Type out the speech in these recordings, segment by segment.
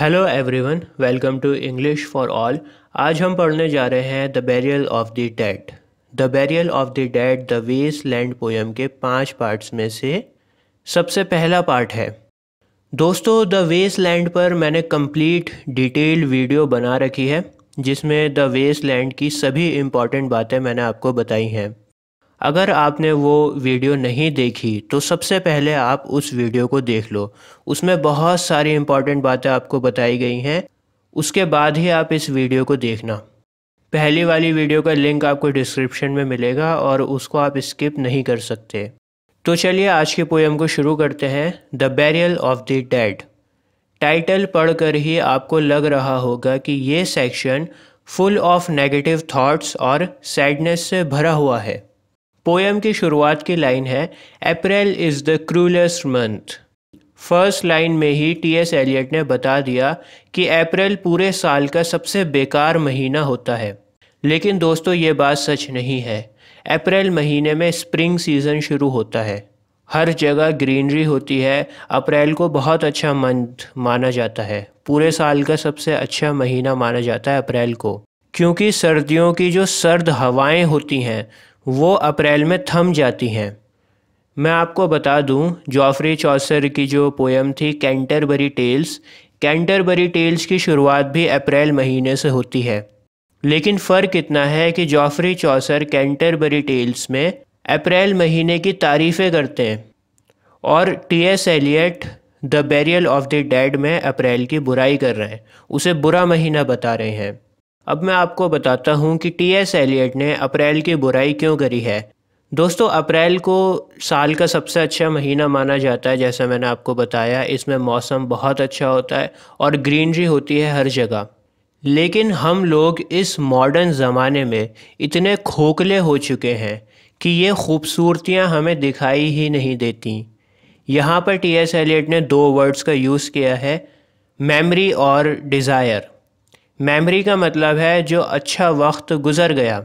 hello everyone welcome to English for all आज हम पढ़ने जा रहे हैं the burial of the dead the burial of the dead the waste land poem के पांच पार्ट्स में से सबसे पहला पार्ट है दोस्तों द वेस लैंड पर मैंने कंप्लीट डिटेल वीडियो बना रखी है जिसमें द वेस लैंड की सभी इम्पॉर्टेंट बातें मैंने आपको बताई हैं अगर आपने वो वीडियो नहीं देखी तो सबसे पहले आप उस वीडियो को देख लो उसमें बहुत सारी इम्पॉर्टेंट बातें आपको बताई गई हैं उसके बाद ही आप इस वीडियो को देखना पहली वाली वीडियो का लिंक आपको डिस्क्रिप्शन में मिलेगा और उसको आप स्किप नहीं कर सकते तो चलिए आज के पोएम को शुरू करते हैं the burial of the dead title पढ़कर ही आपको लग रहा होगा कि ये section full of negative thoughts और सैडनेस से भरा हुआ है पोएम की शुरुआत की लाइन है April is the cruellest month first line में ही टी एस एलियट ने बता दिया कि अप्रैल पूरे साल का सबसे बेकार महीना होता है लेकिन दोस्तों ये बात सच नहीं है अप्रैल महीने में स्प्रिंग सीज़न शुरू होता है हर जगह ग्रीनरी होती है अप्रैल को बहुत अच्छा मंथ माना जाता है पूरे साल का सबसे अच्छा महीना माना जाता है अप्रैल को क्योंकि सर्दियों की जो सर्द हवाएं होती हैं वो अप्रैल में थम जाती हैं मैं आपको बता दूं जॉफरी चौसर की जो पोएम थी कैंटरबरी टेल्स कैंटरबरी टेल्स की शुरुआत भी अप्रैल महीने से होती है लेकिन फ़र्क इतना है कि जॉफरी चौसर कैंटरबरी टेल्स में अप्रैल महीने की तारीफ़ें करते हैं और T S Eliot the burial of the dead में अप्रैल की बुराई कर रहे हैं उसे बुरा महीना बता रहे हैं अब मैं आपको बताता हूँ कि टी एस एलियट ने अप्रैल की बुराई क्यों करी है दोस्तों अप्रैल को साल का सबसे अच्छा महीना माना जाता है जैसा मैंने आपको बताया इसमें मौसम बहुत अच्छा होता है और ग्रीनरी होती है हर जगह लेकिन हम लोग इस मॉडर्न ज़माने में इतने खोखले हो चुके हैं कि ये खूबसूरतियाँ हमें दिखाई ही नहीं देती यहाँ पर टी एस एलियट ने दो वर्ड्स का यूज़ किया है मेमोरी और डिज़ायर मेमोरी का मतलब है जो अच्छा वक्त गुज़र गया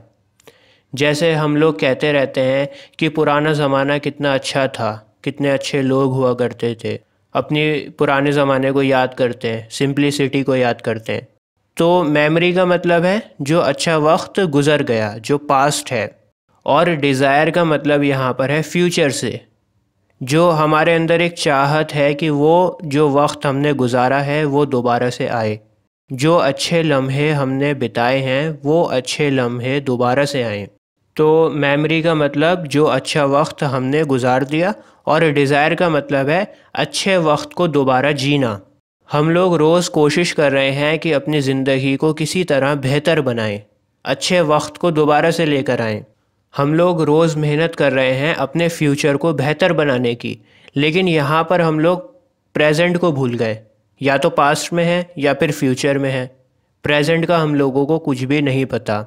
जैसे हम लोग कहते रहते हैं कि पुराना ज़माना कितना अच्छा था कितने अच्छे लोग हुआ करते थे अपने पुराने ज़माने को याद करते हैं सिंप्लिसिटी को याद करते हैं तो मेमोरी का मतलब है जो अच्छा वक्त गुज़र गया जो पास्ट है और डिज़ायर का मतलब यहाँ पर है फ्यूचर से जो हमारे अंदर एक चाहत है कि वो जो वक्त हमने गुजारा है वो दोबारा से आए जो अच्छे लम्हे हमने बिताए हैं वो अच्छे लम्हे दोबारा से आए तो मेमोरी का मतलब जो अच्छा वक्त हमने गुजार दिया और डिज़ायर का मतलब है अच्छे वक्त को दोबारा जीना हम लोग रोज़ कोशिश कर रहे हैं कि अपनी ज़िंदगी को किसी तरह बेहतर बनाएं अच्छे वक्त को दोबारा से लेकर आएं हम लोग रोज़ मेहनत कर रहे हैं अपने फ्यूचर को बेहतर बनाने की लेकिन यहाँ पर हम लोग प्रेजेंट को भूल गए या तो पास्ट में है या फिर फ्यूचर में है प्रेजेंट का हम लोगों को कुछ भी नहीं पता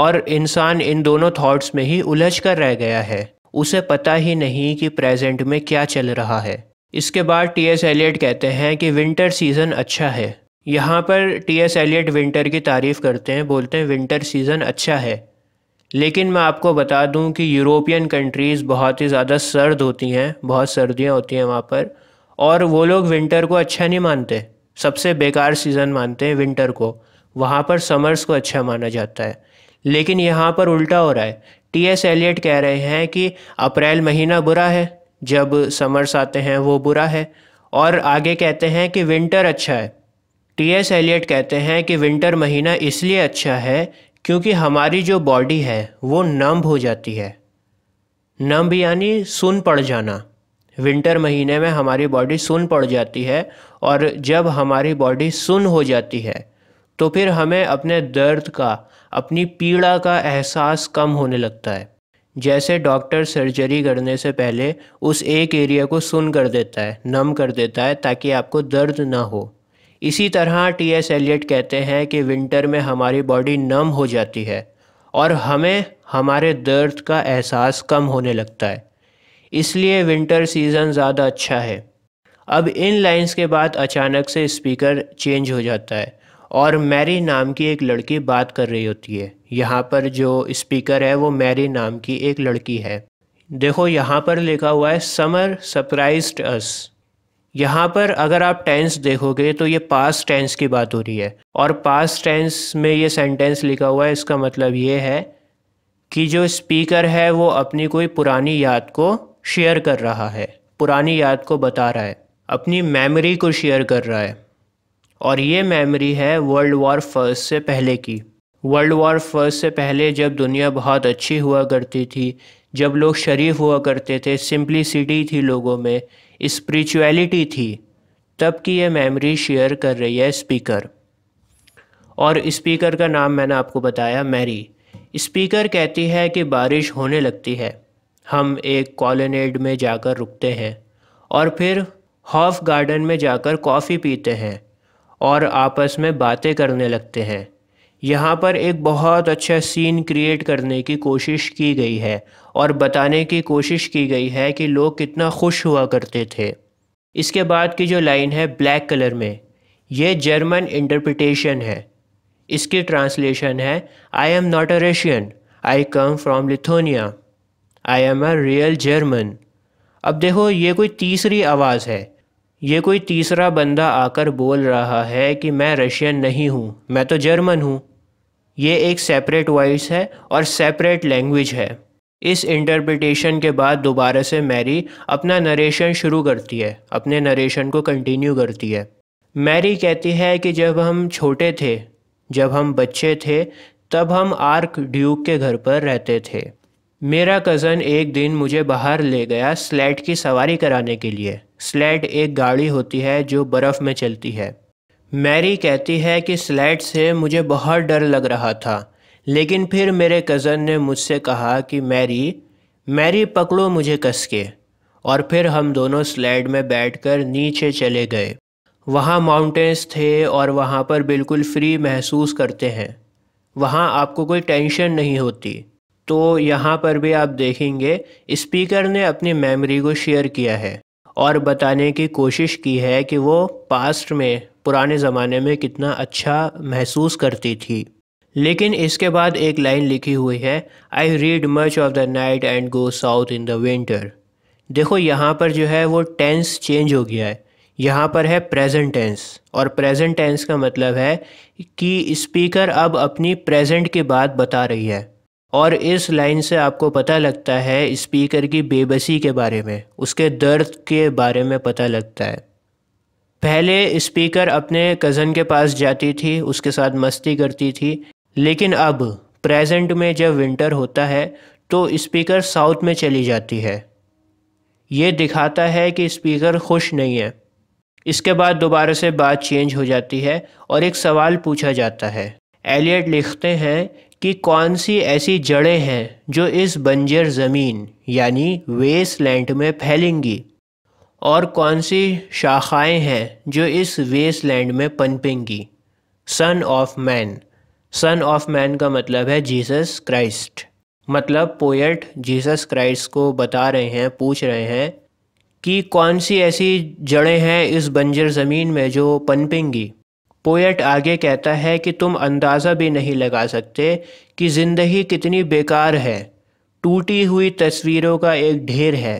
और इंसान इन दोनों थॉट्स में ही उलझ कर रह गया है उसे पता ही नहीं कि प्रेजेंट में क्या चल रहा है इसके बाद टी एस एलियट कहते हैं कि विंटर सीज़न अच्छा है यहाँ पर टी एस एलियट विंटर की तारीफ़ करते हैं बोलते हैं विंटर सीज़न अच्छा है लेकिन मैं आपको बता दूं कि यूरोपियन कंट्रीज़ बहुत ही ज़्यादा सर्द होती हैं बहुत सर्दियाँ होती हैं वहाँ पर और वो लोग विंटर को अच्छा नहीं मानते सबसे बेकार सीज़न मानते हैं विंटर को वहाँ पर समर्स को अच्छा माना जाता है लेकिन यहाँ पर उल्टा हो रहा है टी एस एलियट कह रहे हैं कि अप्रैल महीना बुरा है जब समर्स आते हैं वो बुरा है और आगे कहते हैं कि विंटर अच्छा है टी एस एलियट कहते हैं कि विंटर महीना इसलिए अच्छा है क्योंकि हमारी जो बॉडी है वो नम्ब हो जाती है नम्ब यानी सुन पड़ जाना विंटर महीने में हमारी बॉडी सुन पड़ जाती है और जब हमारी बॉडी सुन हो जाती है तो फिर हमें अपने दर्द का अपनी पीड़ा का एहसास कम होने लगता है जैसे डॉक्टर सर्जरी करने से पहले उस एक एरिया को सुन कर देता है नम कर देता है ताकि आपको दर्द ना हो इसी तरह टी एस एलियट कहते हैं कि विंटर में हमारी बॉडी नम हो जाती है और हमें हमारे दर्द का एहसास कम होने लगता है इसलिए विंटर सीज़न ज़्यादा अच्छा है अब इन लाइंस के बाद अचानक से स्पीकर चेंज हो जाता है और मैरी नाम की एक लड़की बात कर रही होती है यहाँ पर जो स्पीकर है वो मैरी नाम की एक लड़की है देखो यहाँ पर लिखा हुआ है समर सरप्राइज अस यहाँ पर अगर आप टेंस देखोगे तो ये पास्ट टेंस की बात हो रही है और पास्ट टेंस में ये सेंटेंस लिखा हुआ है इसका मतलब ये है कि जो स्पीकर है वो अपनी कोई पुरानी याद को शेयर कर रहा है पुरानी याद को बता रहा है अपनी मेमोरी को शेयर कर रहा है और ये मेमोरी है वर्ल्ड वॉर फर्स्ट से पहले की वर्ल्ड वॉर फर्स्ट से पहले जब दुनिया बहुत अच्छी हुआ करती थी जब लोग शरीफ हुआ करते थे सिंप्लिसिटी थी लोगों में स्पिरिचुअलिटी थी तब की ये मेमोरी शेयर कर रही है स्पीकर और स्पीकर का नाम मैंने आपको बताया मैरी स्पीकर कहती है कि बारिश होने लगती है हम एक कॉलोनेड में जाकर रुकते हैं और फिर हॉफ गार्डन में जाकर कॉफ़ी पीते हैं और आपस में बातें करने लगते हैं यहाँ पर एक बहुत अच्छा सीन क्रिएट करने की कोशिश की गई है और बताने की कोशिश की गई है कि लोग कितना खुश हुआ करते थे इसके बाद की जो लाइन है ब्लैक कलर में ये जर्मन इंटरप्रिटेशन है इसकी ट्रांसलेशन है I am not a Russian I come from Lithuania I am a real German अब देखो ये कोई तीसरी आवाज़ है ये कोई तीसरा बंदा आकर बोल रहा है कि मैं रशियन नहीं हूँ मैं तो जर्मन हूँ ये एक सेपरेट वॉइस है और सेपरेट लैंग्वेज है इस इंटरप्रिटेशन के बाद दोबारा से मैरी अपना नरेशन शुरू करती है अपने नरेशन को कंटिन्यू करती है मैरी कहती है कि जब हम छोटे थे जब हम बच्चे थे तब हम आर्क ड्यूक के घर पर रहते थे मेरा कज़न एक दिन मुझे बाहर ले गया स्लेट की सवारी कराने के लिए स्लेट एक गाड़ी होती है जो बर्फ़ में चलती है मैरी कहती है कि स्लेट से मुझे बहुत डर लग रहा था लेकिन फिर मेरे कज़न ने मुझसे कहा कि मैरी मैरी पकड़ो मुझे कस के और फिर हम दोनों स्लेट में बैठकर नीचे चले गए वहाँ माउंटेंस थे और वहाँ पर बिल्कुल फ्री महसूस करते हैं वहाँ आपको कोई टेंशन नहीं होती तो यहाँ पर भी आप देखेंगे स्पीकर ने अपनी मेमोरी को शेयर किया है और बताने की कोशिश की है कि वो पास्ट में पुराने ज़माने में कितना अच्छा महसूस करती थी लेकिन इसके बाद एक लाइन लिखी हुई है I read much of the night and go south in the winter देखो यहाँ पर जो है वो टेंस चेंज हो गया है यहाँ पर है प्रेजेंट टेंस और प्रेजेंट टेंस का मतलब है कि स्पीकर अब अपनी प्रेजेंट की बात बता रही है और इस लाइन से आपको पता लगता है स्पीकर की बेबसी के बारे में उसके दर्द के बारे में पता लगता है पहले स्पीकर अपने कज़न के पास जाती थी उसके साथ मस्ती करती थी लेकिन अब प्रेजेंट में जब विंटर होता है तो स्पीकर साउथ में चली जाती है ये दिखाता है कि स्पीकर खुश नहीं है इसके बाद दोबारा से बात चेंज हो जाती है और एक सवाल पूछा जाता है एलियट लिखते हैं कि कौन सी ऐसी जड़ें हैं जो इस बंजर ज़मीन यानी वेस्ट लैंड में फैलेंगी और कौन सी शाखाएं हैं जो इस वेस्ट लैंड में पनपेंगी son of man son of man का मतलब है जीसस क्राइस्ट मतलब पोएट जीसस क्राइस्ट को बता रहे हैं पूछ रहे हैं कि कौन सी ऐसी जड़ें हैं इस बंजर ज़मीन में जो पनपेंगी पोएट आगे कहता है कि तुम अंदाज़ा भी नहीं लगा सकते कि ज़िंदगी कितनी बेकार है टूटी हुई तस्वीरों का एक ढेर है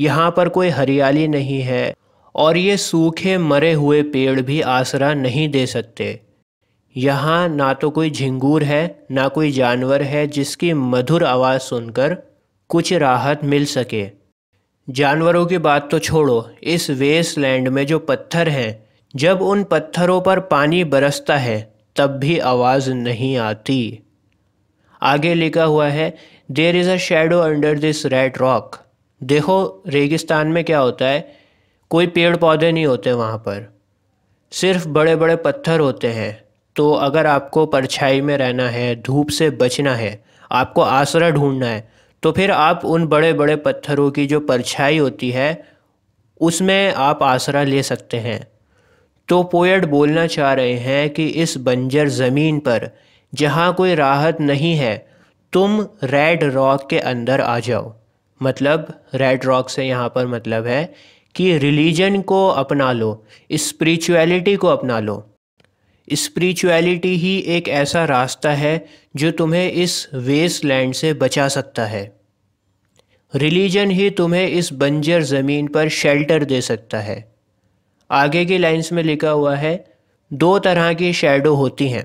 यहाँ पर कोई हरियाली नहीं है और ये सूखे मरे हुए पेड़ भी आसरा नहीं दे सकते यहाँ ना तो कोई झिंगूर है ना कोई जानवर है जिसकी मधुर आवाज़ सुनकर कुछ राहत मिल सके जानवरों की बात तो छोड़ो इस वेस्ट लैंड में जो पत्थर हैं जब उन पत्थरों पर पानी बरसता है तब भी आवाज़ नहीं आती आगे लिखा हुआ है there is a shadow under this red rock देखो रेगिस्तान में क्या होता है कोई पेड़ पौधे नहीं होते वहाँ पर सिर्फ बड़े बड़े पत्थर होते हैं तो अगर आपको परछाई में रहना है धूप से बचना है आपको आसरा ढूंढना है तो फिर आप उन बड़े बड़े पत्थरों की जो परछाई होती है उसमें आप आसरा ले सकते हैं तो पोएट बोलना चाह रहे हैं कि इस बंजर ज़मीन पर जहाँ कोई राहत नहीं है तुम रेड रॉक के अंदर आ जाओ मतलब रेड रॉक से यहाँ पर मतलब है कि रिलीजन को अपना लो स्पिरिचुअलिटी को अपना लो स्पिरिचुअलिटी ही एक ऐसा रास्ता है जो तुम्हें इस वेस्ट लैंड से बचा सकता है रिलीजन ही तुम्हें इस बंजर ज़मीन पर शेल्टर दे सकता है आगे की लाइंस में लिखा हुआ है दो तरह की शेडो होती हैं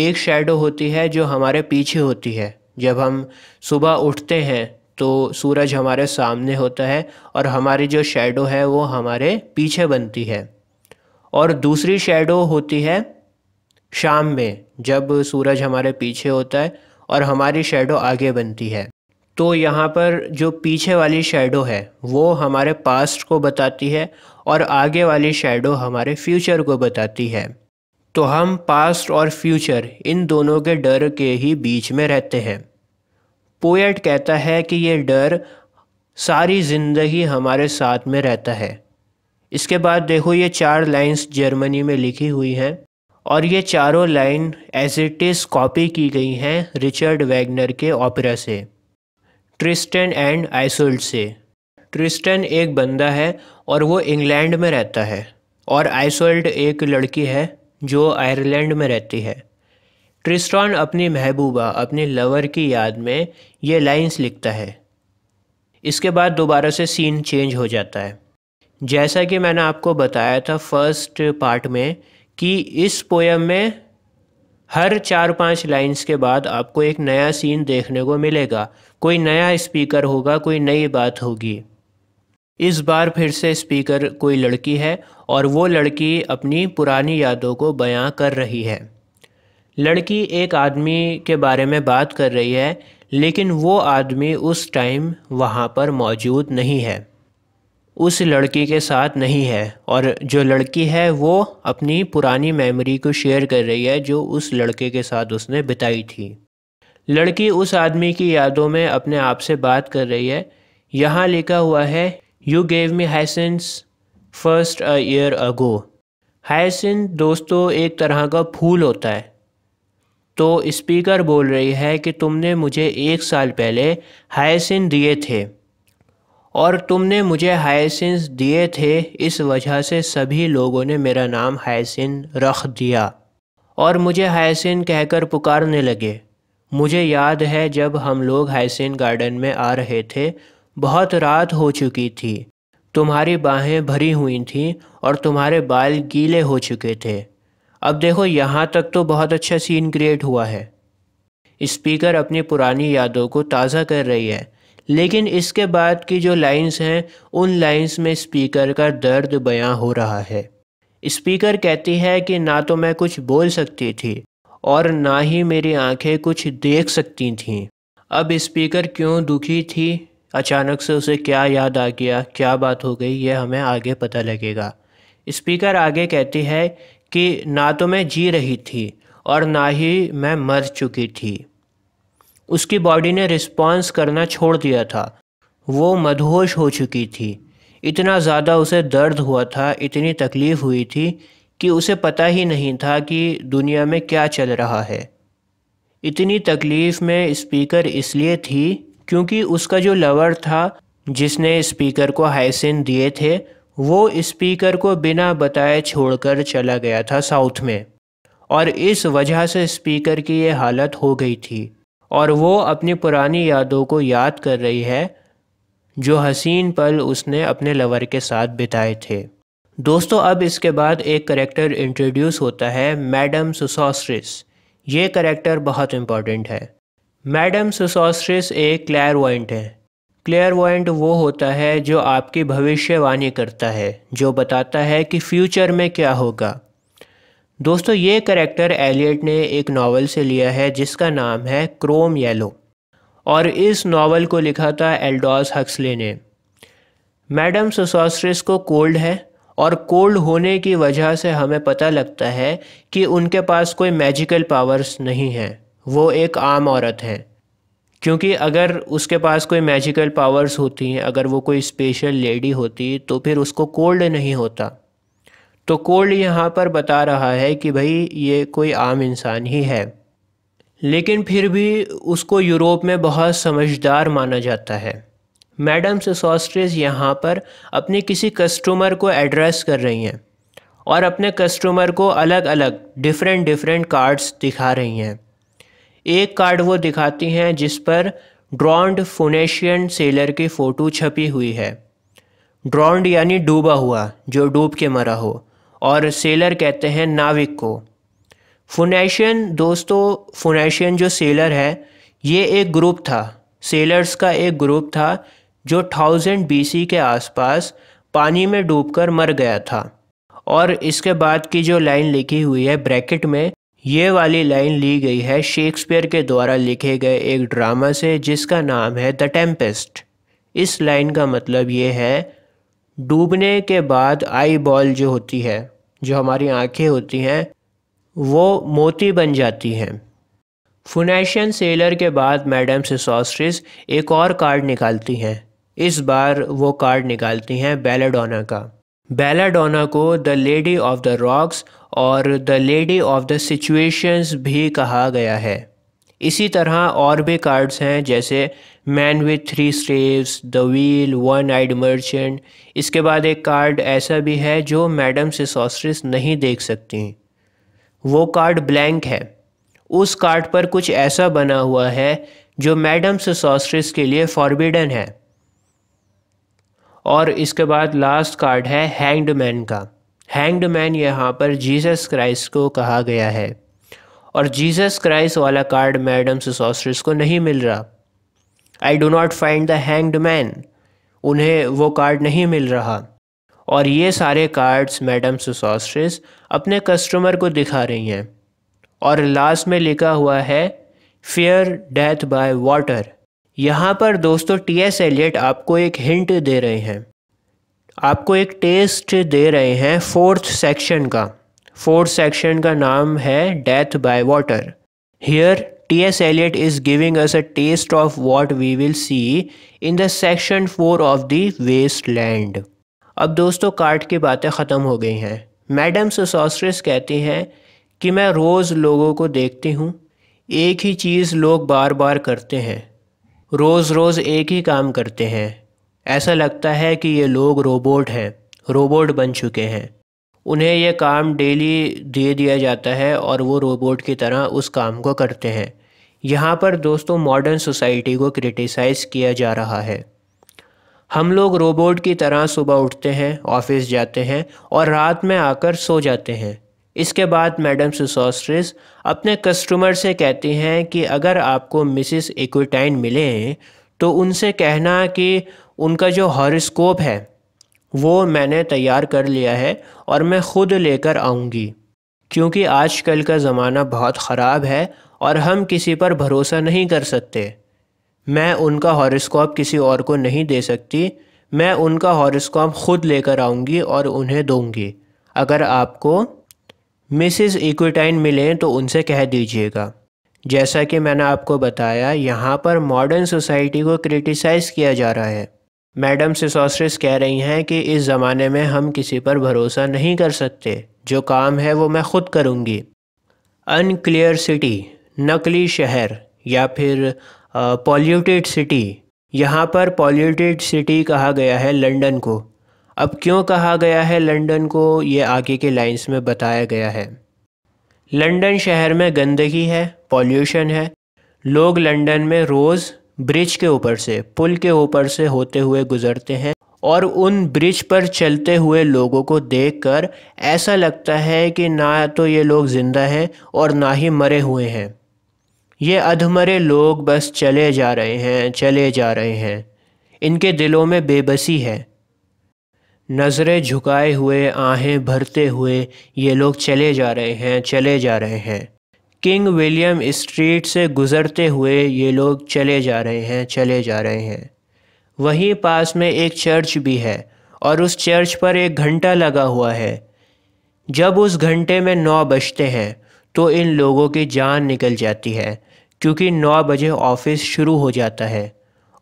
एक शेडो होती है जो हमारे पीछे होती है जब हम सुबह उठते हैं तो सूरज हमारे सामने होता है और हमारी जो शेडो है वो हमारे पीछे बनती है और दूसरी शेडो होती है शाम में जब सूरज हमारे पीछे होता है और हमारी शेडो आगे बनती है तो यहाँ पर जो पीछे वाली शेडो है वो हमारे पास्ट को बताती है और आगे वाली शेडो हमारे फ्यूचर को बताती है तो हम पास्ट और फ्यूचर इन दोनों के डर के ही बीच में रहते हैं पोएट कहता है कि ये डर सारी ज़िंदगी हमारे साथ में रहता है इसके बाद देखो ये चार लाइंस जर्मनी में लिखी हुई हैं और ये चारों line as it is copy की गई हैं रिचर्ड वैगनर के ओपेरा से ट्रिस्टन एंड आइसोल्ट से ट्रिस्टन एक बंदा है और वो इंग्लैंड में रहता है और आइसोल्ड एक लड़की है जो आयरलैंड में रहती है ट्रिस्टॉन अपनी महबूबा अपने लवर की याद में ये लाइंस लिखता है इसके बाद दोबारा से सीन चेंज हो जाता है जैसा कि मैंने आपको बताया था फर्स्ट पार्ट में कि इस पोएम में हर चार पांच लाइंस के बाद आपको एक नया सीन देखने को मिलेगा कोई नया स्पीकर होगा कोई नई बात होगी इस बार फिर से स्पीकर कोई लड़की है और वो लड़की अपनी पुरानी यादों को बयां कर रही है लड़की एक आदमी के बारे में बात कर रही है लेकिन वो आदमी उस टाइम वहाँ पर मौजूद नहीं है उस लड़की के साथ नहीं है और जो लड़की है वो अपनी पुरानी मेमोरी को शेयर कर रही है जो उस लड़के के साथ उसने बिताई थी लड़की उस आदमी की यादों में अपने आप से बात कर रही है यहाँ लिखा हुआ है you gave me hyacinths first a year ago hyacinths दोस्तों एक तरह का फूल होता है तो स्पीकर बोल रही है कि तुमने मुझे एक साल पहले हाइसेंस दिए थे और तुमने मुझे हाइसेंस दिए थे इस वजह से सभी लोगों ने मेरा नाम हाइसिन रख दिया और मुझे हाइसिन कहकर पुकारने लगे मुझे याद है जब हम लोग हाइसिन गार्डन में आ रहे थे बहुत रात हो चुकी थी तुम्हारी बाहें भरी हुई थीं और तुम्हारे बाल गीले हो चुके थे अब देखो यहाँ तक तो बहुत अच्छा सीन क्रिएट हुआ है स्पीकर अपनी पुरानी यादों को ताज़ा कर रही है लेकिन इसके बाद की जो लाइंस हैं उन लाइंस में स्पीकर का दर्द बयां हो रहा है स्पीकर कहती है कि ना तो मैं कुछ बोल सकती थी और ना ही मेरी आंखें कुछ देख सकती थीं अब स्पीकर क्यों दुखी थी अचानक से उसे क्या याद आ गया क्या बात हो गई यह हमें आगे पता लगेगा स्पीकर आगे कहती है कि ना तो मैं जी रही थी और ना ही मैं मर चुकी थी उसकी बॉडी ने रिस्पॉन्स करना छोड़ दिया था वो मदहोश हो चुकी थी इतना ज़्यादा उसे दर्द हुआ था इतनी तकलीफ़ हुई थी कि उसे पता ही नहीं था कि दुनिया में क्या चल रहा है इतनी तकलीफ़ में स्पीकर इसलिए थी क्योंकि उसका जो लवर था जिसने स्पीकर को हाइसिन दिए थे वो स्पीकर को बिना बताए छोड़कर चला गया था साउथ में और इस वजह से स्पीकर की ये हालत हो गई थी और वो अपनी पुरानी यादों को याद कर रही है जो हसीन पल उसने अपने लवर के साथ बिताए थे दोस्तों अब इसके बाद एक करेक्टर इंट्रोड्यूस होता है मैडम सुसॉस्ट्रिस ये करेक्टर बहुत इम्पॉर्टेंट है मैडम सुसॉस्ट्रिस एक क्लेयर वाइंट है क्लेयर वाइंट वो होता है जो आपकी भविष्यवाणी करता है जो बताता है कि फ्यूचर में क्या होगा दोस्तों ये करेक्टर एलियट ने एक नावल से लिया है जिसका नाम है क्रोम येलो और इस नावल को लिखा था एल्डॉस हक्सले ने मैडम सुसॉस्ट्रिस को कोल्ड है और कोल्ड होने की वजह से हमें पता लगता है कि उनके पास कोई मैजिकल पावर्स नहीं हैं वो एक आम औरत है क्योंकि अगर उसके पास कोई मैजिकल पावर्स होती हैं अगर वो कोई स्पेशल लेडी होती तो फिर उसको कोल्ड नहीं होता तो कोल्ड यहाँ पर बता रहा है कि भाई ये कोई आम इंसान ही है लेकिन फिर भी उसको यूरोप में बहुत समझदार माना जाता है मैडम सिसोस्ट्रेज यहाँ पर अपने किसी कस्टमर को एड्रेस कर रही हैं और अपने कस्टमर को अलग अलग डिफरेंट डिफरेंट कार्ड्स दिखा रही हैं एक कार्ड वो दिखाती हैं जिस पर ड्रॉन्ड फोनेशियन सेलर की फ़ोटो छपी हुई है ड्रॉन्ड यानी डूबा हुआ जो डूब के मरा हो और सेलर कहते हैं नाविक को फोनेशियन दोस्तों फोनेशियन जो सेलर है ये एक ग्रुप था सेलर्स का एक ग्रुप था जो थाउजेंड बीसी के आसपास पानी में डूबकर मर गया था और इसके बाद की जो लाइन लिखी हुई है ब्रैकेट में ये वाली लाइन ली गई है शेक्सपियर के द्वारा लिखे गए एक ड्रामा से जिसका नाम है द टेम्पेस्ट इस लाइन का मतलब ये है डूबने के बाद आई बॉल जो होती है जो हमारी आंखें होती हैं वो मोती बन जाती हैं फुनेशियन सेलर के बाद मैडम सिसॉस्ट्रिस एक और कार्ड निकालती हैं इस बार वो कार्ड निकालती हैं बेलाडोना का बेलाडोना को the lady of the rocks और the lady of the situations भी कहा गया है इसी तरह और भी कार्ड्स हैं जैसे man with three slaves the wheel one eyed merchant इसके बाद एक कार्ड ऐसा भी है जो मैडम से सॉसरिस नहीं देख सकती वो कार्ड ब्लैंक है उस कार्ड पर कुछ ऐसा बना हुआ है जो मैडम से सॉसरिस के लिए फॉरबिडन है और इसके बाद लास्ट कार्ड है हैंग्ड मैन का हैंग्ड मैन यहाँ पर जीसस क्राइस्ट को कहा गया है और जीसस क्राइस्ट वाला कार्ड मैडम सुसॉस्ट्रिस को नहीं मिल रहा I do not find the hanged man उन्हें वो कार्ड नहीं मिल रहा और ये सारे कार्ड्स मैडम सुसॉस्ट्रिस अपने कस्टमर को दिखा रही हैं और लास्ट में लिखा हुआ है फियर डेथ बाय वाटर यहाँ पर दोस्तों टी एस एलियट आपको एक हिंट दे रहे हैं आपको एक टेस्ट दे रहे हैं फोर्थ सेक्शन का फोर्थ सेक्शन का नाम है death by water here T S Eliot is giving us a test of what we will see in the section four of the waste land अब दोस्तों कार्ट की बातें ख़त्म हो गई हैं मैडम सोसॉस्ट्रेस कहती हैं कि मैं रोज़ लोगों को देखती हूँ एक ही चीज़ लोग बार बार करते हैं रोज़ रोज़ एक ही काम करते हैं ऐसा लगता है कि ये लोग रोबोट हैं रोबोट बन चुके हैं उन्हें यह काम डेली दे दिया जाता है और वो रोबोट की तरह उस काम को करते हैं यहाँ पर दोस्तों मॉडर्न सोसाइटी को क्रिटिसाइज़ किया जा रहा है हम लोग रोबोट की तरह सुबह उठते हैं ऑफिस जाते हैं और रात में आकर सो जाते हैं इसके बाद मैडम सुसॉस्ट्रिस अपने कस्टमर से कहती हैं कि अगर आपको मिसिस इक्विटाइन मिले हैं तो उनसे कहना कि उनका जो हॉरिस्कोप है वो मैंने तैयार कर लिया है और मैं ख़ुद लेकर आऊँगी क्योंकि आजकल का ज़माना बहुत ख़राब है और हम किसी पर भरोसा नहीं कर सकते मैं उनका हॉरिस्कोप किसी और को नहीं दे सकती मैं उनका हॉरिस्कोप ख़ुद लेकर आऊँगी और उन्हें दूँगी अगर आपको मिसेस इक्विटाइन मिलें तो उनसे कह दीजिएगा जैसा कि मैंने आपको बताया यहाँ पर मॉडर्न सोसाइटी को क्रिटिसाइज़ किया जा रहा है मैडम सिसोस्ट्रिस कह रही हैं कि इस ज़माने में हम किसी पर भरोसा नहीं कर सकते जो काम है वो मैं खुद करूँगी अनक्लियर सिटी नकली शहर या फिर पॉल्यूटेड सिटी यहाँ पर पॉल्यूटेड सिटी कहा गया है लंदन को अब क्यों कहा गया है लंदन को ये आगे के लाइंस में बताया गया है लंदन शहर में गंदगी है पॉल्यूशन है लोग लंदन में रोज़ ब्रिज के ऊपर से पुल के ऊपर से होते हुए गुजरते हैं और उन ब्रिज पर चलते हुए लोगों को देखकर ऐसा लगता है कि ना तो ये लोग ज़िंदा हैं और ना ही मरे हुए हैं ये अधमरे लोग बस चले जा रहे हैं चले जा रहे हैं इनके दिलों में बेबसी है नज़रें झुकाए हुए आहें भरते हुए ये लोग चले जा रहे हैं चले जा रहे हैं किंग विलियम स्ट्रीट से गुज़रते हुए ये लोग चले जा रहे हैं चले जा रहे हैं वहीं पास में एक चर्च भी है और उस चर्च पर एक घंटा लगा हुआ है जब उस घंटे में नौ बजते हैं तो इन लोगों की जान निकल जाती है क्योंकि नौ बजे ऑफिस शुरू हो जाता है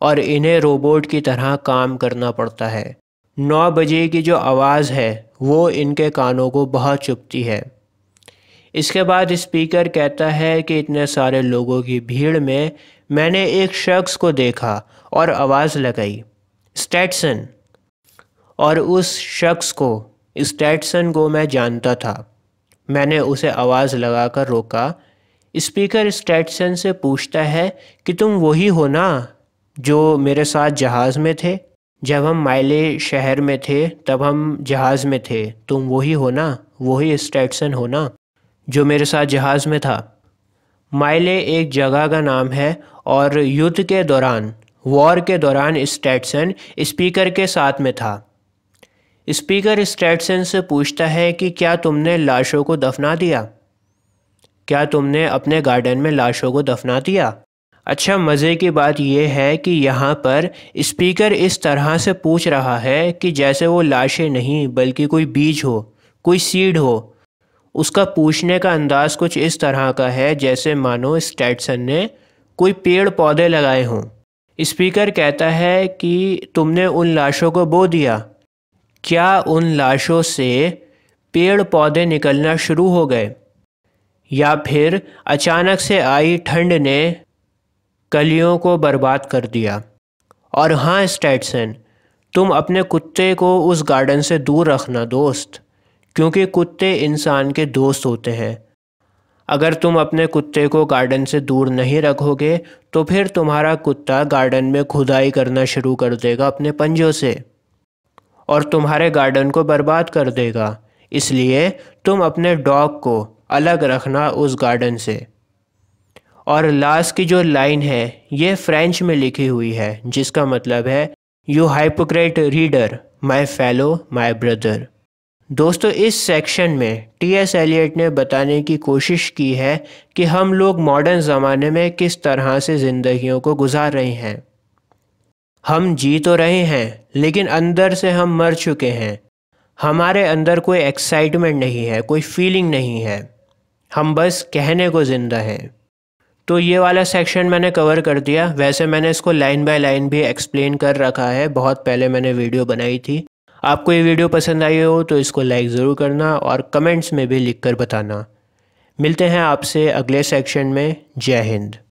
और इन्हें रोबोट की तरह काम करना पड़ता है नौ बजे की जो आवाज़ है वो इनके कानों को बहुत चुपती है इसके बाद स्पीकर कहता है कि इतने सारे लोगों की भीड़ में मैंने एक शख्स को देखा और आवाज़ लगाई स्टैटसन और उस शख्स को स्टैटसन को मैं जानता था मैंने उसे आवाज़ लगाकर रोका स्पीकर स्टैटसन से पूछता है कि तुम वही हो ना जो मेरे साथ जहाज़ में थे जब हम माइले शहर में थे तब हम जहाज़ में थे तुम वही हो ना वही स्टेटसन हो ना जो मेरे साथ जहाज़ में था माइले एक जगह का नाम है और युद्ध के दौरान वॉर के दौरान स्टेटसन स्पीकर के साथ में था स्पीकर स्टेटसन से पूछता है कि क्या तुमने लाशों को दफना दिया क्या तुमने अपने गार्डन में लाशों को दफना दिया अच्छा मज़े की बात यह है कि यहाँ पर स्पीकर इस तरह से पूछ रहा है कि जैसे वो लाशें नहीं बल्कि कोई बीज हो कोई सीड हो उसका पूछने का अंदाज़ कुछ इस तरह का है जैसे मानो स्टैटसन ने कोई पेड़ पौधे लगाए हों स्पीकर कहता है कि तुमने उन लाशों को बो दिया क्या उन लाशों से पेड़ पौधे निकलना शुरू हो गए या फिर अचानक से आई ठंड ने कलियों को बर्बाद कर दिया और हाँ स्टैटसन तुम अपने कुत्ते को उस गार्डन से दूर रखना दोस्त क्योंकि कुत्ते इंसान के दोस्त होते हैं अगर तुम अपने कुत्ते को गार्डन से दूर नहीं रखोगे तो फिर तुम्हारा कुत्ता गार्डन में खुदाई करना शुरू कर देगा अपने पंजों से और तुम्हारे गार्डन को बर्बाद कर देगा इसलिए तुम अपने डॉग को अलग रखना उस गार्डन से और लास्ट की जो लाइन है ये फ्रेंच में लिखी हुई है जिसका मतलब है you hypocrite reader my fellow my brother दोस्तों इस सेक्शन में टी एस एलियट ने बताने की कोशिश की है कि हम लोग मॉडर्न ज़माने में किस तरह से ज़िंदगियों को गुजार रहे हैं हम जी तो रहे हैं लेकिन अंदर से हम मर चुके हैं हमारे अंदर कोई एक्साइटमेंट नहीं है कोई फीलिंग नहीं है हम बस कहने को ज़िंदा हैं तो ये वाला सेक्शन मैंने कवर कर दिया वैसे मैंने इसको लाइन बाय लाइन भी एक्सप्लेन कर रखा है बहुत पहले मैंने वीडियो बनाई थी आपको ये वीडियो पसंद आई हो तो इसको लाइक ज़रूर करना और कमेंट्स में भी लिख कर बताना मिलते हैं आपसे अगले सेक्शन में जय हिंद